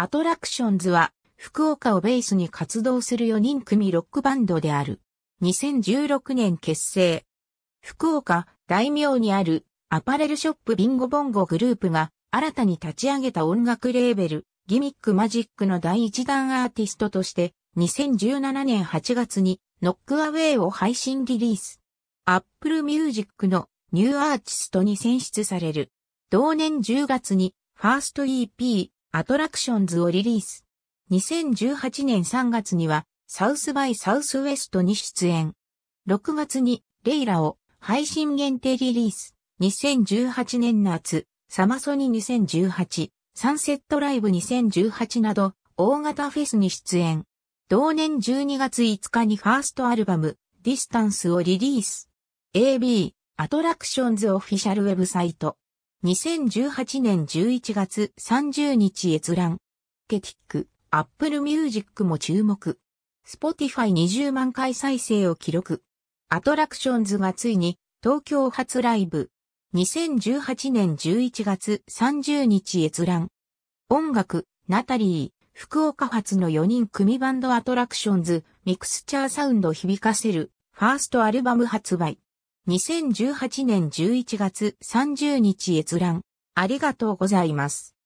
アトラクションズは、福岡をベースに活動する4人組ロックバンドである。2016年結成。福岡、大名にあるアパレルショップビンゴボンゴグループが新たに立ち上げた音楽レーベル、ギミックマジックの第一弾アーティストとして2017年8月にノックアウェイを配信リリース。Apple Music のニューアーティストに選出される。同年10月にファースト EP アトラクションズをリリース。2018年3月には、サウスバイサウスウェストに出演。6月に、レイラを配信限定リリース。2018年夏、サマソニ2018、サンセットライブ2018など、大型フェスに出演。同年12月5日にファーストアルバム、ディスタンスをリリース。AB、アトラクションズオフィシャルウェブサイト。2018年11月30日閲覧。ケティック、アップルミュージックも注目。スポティファイ2 0万回再生を記録。アトラクションズがついに東京初ライブ。2018年11月30日閲覧。音楽、ナタリー、福岡発の4人組バンドアトラクションズ、ミクスチャーサウンド響かせる、ファーストアルバム発売。2018年11月30日閲覧。ありがとうございます。